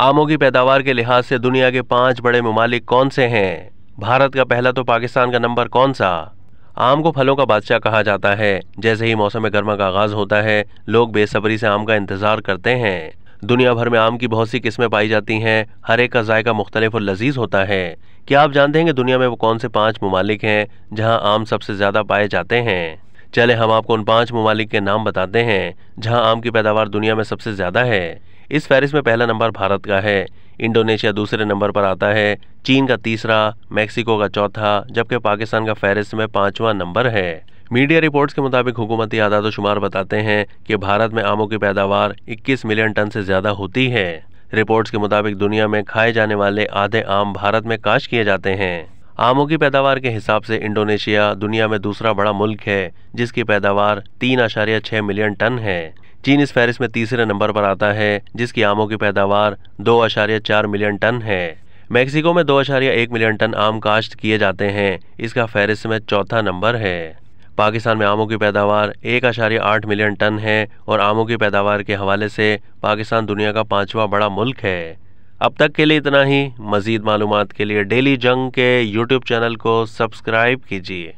आमों की पैदावार के लिहाज से दुनिया के पांच बड़े ममालिक कौन से हैं भारत का पहला तो पाकिस्तान का नंबर कौन सा आम को फलों का बादशाह कहा जाता है जैसे ही मौसम गर्मा का आगाज होता है लोग बेसब्री से आम का इंतजार करते हैं दुनिया भर में आम की बहुत सी किस्में पाई जाती हैं हर एक का जायका मुख्तलिफ और लजीज होता है क्या आप जानते हैं कि दुनिया में वो कौन से पांच ममालिक हैं जहां आम सबसे ज्यादा पाए जाते हैं चले हम आपको उन पांच ममालिक के नाम बताते हैं जहां आम की पैदावार दुनिया में सबसे ज्यादा है इस फहरिस्त में पहला नंबर भारत का है इंडोनेशिया दूसरे नंबर पर आता है चीन का तीसरा मैक्सिको का चौथा जबकि पाकिस्तान का फहरिस्त में पाँचवा नंबर है मीडिया रिपोर्ट्स के मुताबिक हुकूमती आदाद शुमार बताते हैं कि भारत में आमों की पैदावार 21 मिलियन टन से ज़्यादा होती है रिपोर्ट्स के मुताबिक दुनिया में खाए जाने वाले आधे आम भारत में काश किए जाते हैं आमों की पैदावार के हिसाब से इंडोनेशिया दुनिया में दूसरा बड़ा मुल्क है जिसकी पैदावार तीन आशार्य छः मिलियन टन है चीन इस फहरिस्त में तीसरे नंबर पर आता है जिसकी आमों की पैदावार दो आशारिया चार मिलियन टन है मैक्सिको में दो अशार्य एक मिलियन टन आम काश्त किए जाते हैं इसका फहरिस्त में चौथा नंबर है पाकिस्तान में आमों की पैदावार एक आशार्य आठ मिलियन टन है और आमों की पैदावार के हवाले से पाकिस्तान दुनिया का पाँचवा बड़ा मुल्क है अब तक के लिए इतना ही मज़ीद मालूम के लिए डेली जंग के यूट्यूब चैनल को सब्सक्राइब कीजिए